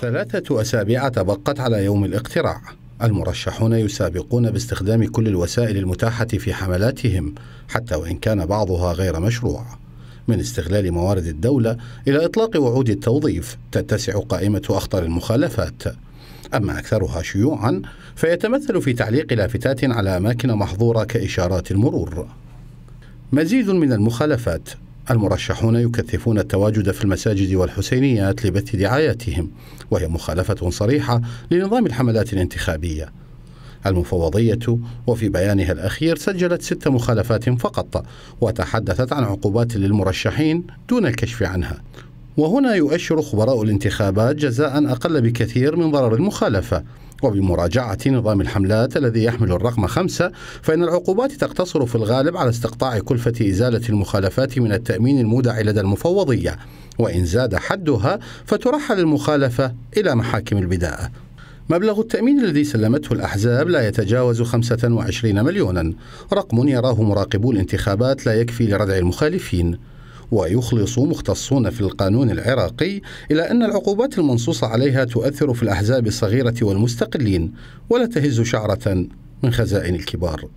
ثلاثة أسابيع تبقت على يوم الاقتراع المرشحون يسابقون باستخدام كل الوسائل المتاحة في حملاتهم حتى وإن كان بعضها غير مشروع من استغلال موارد الدولة إلى إطلاق وعود التوظيف تتسع قائمة أخطر المخالفات أما أكثرها شيوعا فيتمثل في تعليق لافتات على أماكن محظورة كإشارات المرور مزيد من المخالفات المرشحون يكثفون التواجد في المساجد والحسينيات لبث دعاياتهم وهي مخالفة صريحة لنظام الحملات الانتخابية المفوضية وفي بيانها الأخير سجلت ست مخالفات فقط وتحدثت عن عقوبات للمرشحين دون الكشف عنها وهنا يؤشر خبراء الانتخابات جزاء أقل بكثير من ضرر المخالفة وبمراجعة نظام الحملات الذي يحمل الرقم خمسة فإن العقوبات تقتصر في الغالب على استقطاع كلفة إزالة المخالفات من التأمين المودع لدى المفوضية وإن زاد حدها فترحل المخالفة إلى محاكم البداءة مبلغ التأمين الذي سلمته الأحزاب لا يتجاوز 25 مليونا رقم يراه مراقبو الانتخابات لا يكفي لردع المخالفين ويخلص مختصون في القانون العراقي إلى أن العقوبات المنصوص عليها تؤثر في الأحزاب الصغيرة والمستقلين ولا تهز شعرة من خزائن الكبار